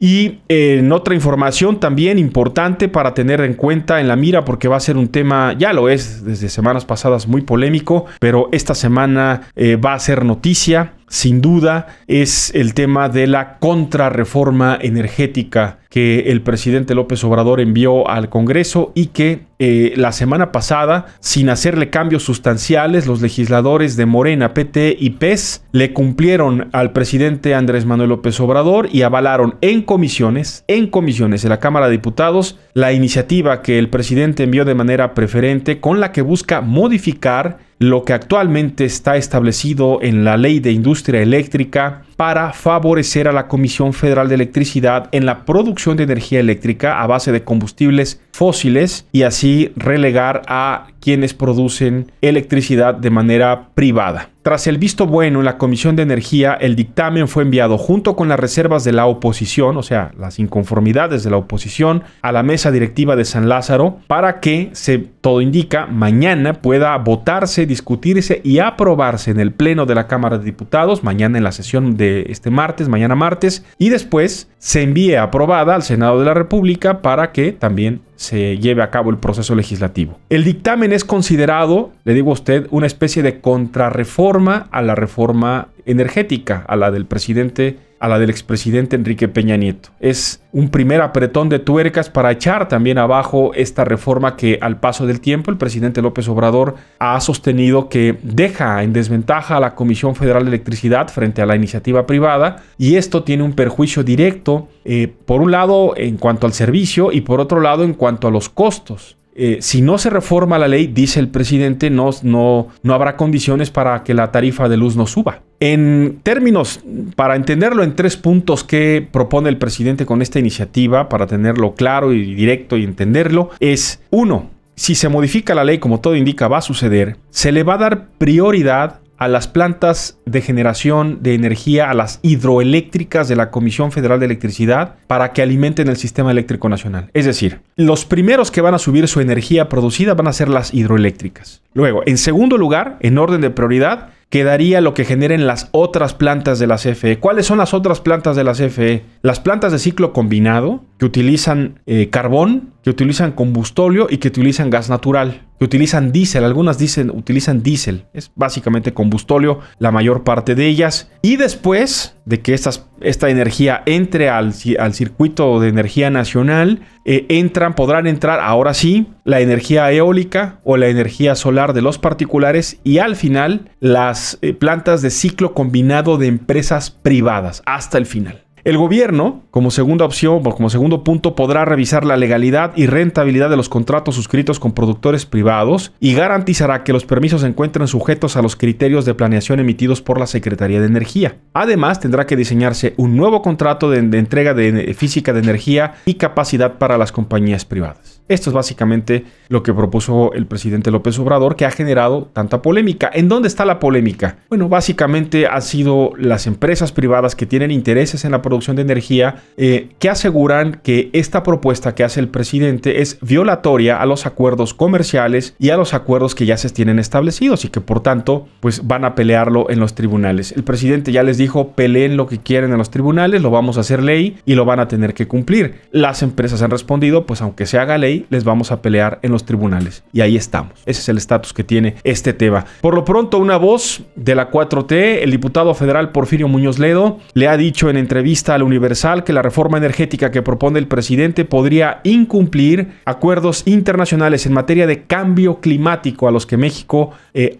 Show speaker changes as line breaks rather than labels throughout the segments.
Y eh, en otra información también importante para tener en cuenta en la mira, porque va a ser un tema, ya lo es desde semanas pasadas, muy polémico, pero esta semana eh, va a ser noticia sin duda es el tema de la contrarreforma energética que el presidente López Obrador envió al Congreso y que eh, la semana pasada, sin hacerle cambios sustanciales, los legisladores de Morena, PT y PES le cumplieron al presidente Andrés Manuel López Obrador y avalaron en comisiones, en comisiones de la Cámara de Diputados, la iniciativa que el presidente envió de manera preferente con la que busca modificar lo que actualmente está establecido en la ley de industria eléctrica para favorecer a la Comisión Federal de Electricidad en la producción de energía eléctrica a base de combustibles fósiles y así relegar a quienes producen electricidad de manera privada. Tras el visto bueno en la Comisión de Energía, el dictamen fue enviado junto con las reservas de la oposición, o sea, las inconformidades de la oposición, a la mesa directiva de San Lázaro para que, se todo indica, mañana pueda votarse, discutirse y aprobarse en el Pleno de la Cámara de Diputados, mañana en la sesión de este, martes, mañana martes, y después se envíe aprobada al Senado de la República para que también se lleve a cabo el proceso legislativo. El dictamen es considerado, le digo a usted, una especie de contrarreforma a la reforma energética, a la del presidente a la del expresidente Enrique Peña Nieto. Es un primer apretón de tuercas para echar también abajo esta reforma que al paso del tiempo el presidente López Obrador ha sostenido que deja en desventaja a la Comisión Federal de Electricidad frente a la iniciativa privada y esto tiene un perjuicio directo eh, por un lado en cuanto al servicio y por otro lado en cuanto a los costos. Eh, si no se reforma la ley, dice el presidente, no, no, no habrá condiciones para que la tarifa de luz no suba. En términos, para entenderlo en tres puntos que propone el presidente con esta iniciativa, para tenerlo claro y directo y entenderlo, es uno, si se modifica la ley como todo indica va a suceder, se le va a dar prioridad a las plantas de generación de energía, a las hidroeléctricas de la Comisión Federal de Electricidad para que alimenten el sistema eléctrico nacional. Es decir, los primeros que van a subir su energía producida van a ser las hidroeléctricas. Luego, en segundo lugar, en orden de prioridad, quedaría lo que generen las otras plantas de la CFE. ¿Cuáles son las otras plantas de la CFE? Las plantas de ciclo combinado, que utilizan eh, carbón, que utilizan combustóleo y que utilizan gas natural que utilizan diésel, algunas dicen, utilizan diésel, es básicamente combustóleo la mayor parte de ellas. Y después de que esta energía entre al, al, circuito de energía nacional, eh, entran, podrán entrar ahora sí la energía eólica o la energía solar de los particulares y al final las eh, plantas de ciclo combinado de empresas privadas, hasta el final. El gobierno, como segunda opción, como segundo punto, podrá revisar la legalidad y rentabilidad de los contratos suscritos con productores privados y garantizará que los permisos se encuentren sujetos a los criterios de planeación emitidos por la Secretaría de Energía. Además, tendrá que diseñarse un nuevo contrato de, entrega de física de energía y capacidad para las compañías privadas. Esto es básicamente lo que propuso el presidente López Obrador, que ha generado tanta polémica. ¿En dónde está la polémica? Bueno, básicamente ha sido las empresas privadas que tienen intereses en la producción de energía eh, que aseguran que esta propuesta que hace el presidente es violatoria a los acuerdos comerciales y a los acuerdos que ya se tienen establecidos y que por tanto pues van a pelearlo en los tribunales. El presidente ya les dijo peleen lo que quieren en los tribunales, lo vamos a hacer ley y lo van a tener que cumplir. Las empresas han respondido pues aunque se haga ley les vamos a pelear en los tribunales y ahí estamos. Ese es el estatus que tiene este tema. Por lo pronto una voz de la 4T, el diputado federal Porfirio Muñoz Ledo, le ha dicho en entrevista al Universal que la reforma energética que propone el presidente podría incumplir acuerdos internacionales en materia de cambio climático a los que México eh,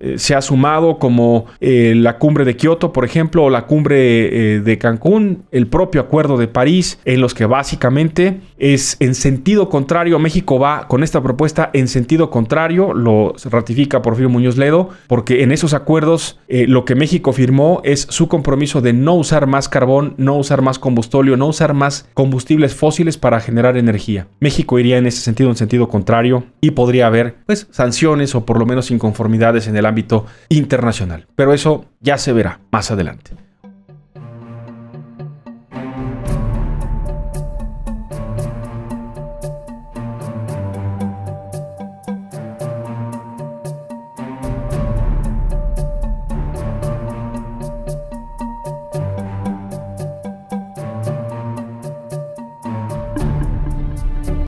eh, se ha sumado, como eh, la cumbre de Kioto, por ejemplo, o la cumbre de Cancún, el propio acuerdo de París, en los que básicamente es en sentido contrario, México va con esta propuesta en sentido contrario, lo ratifica Porfirio Muñoz Ledo, porque en esos acuerdos lo que México firmó es su compromiso de no usar más carbón no usar más combustóleo, no usar más combustibles fósiles para generar energía. México iría en ese sentido, en sentido contrario, y podría haber pues sanciones o por lo menos inconformidades en el ámbito internacional. Pero eso ya se verá más adelante.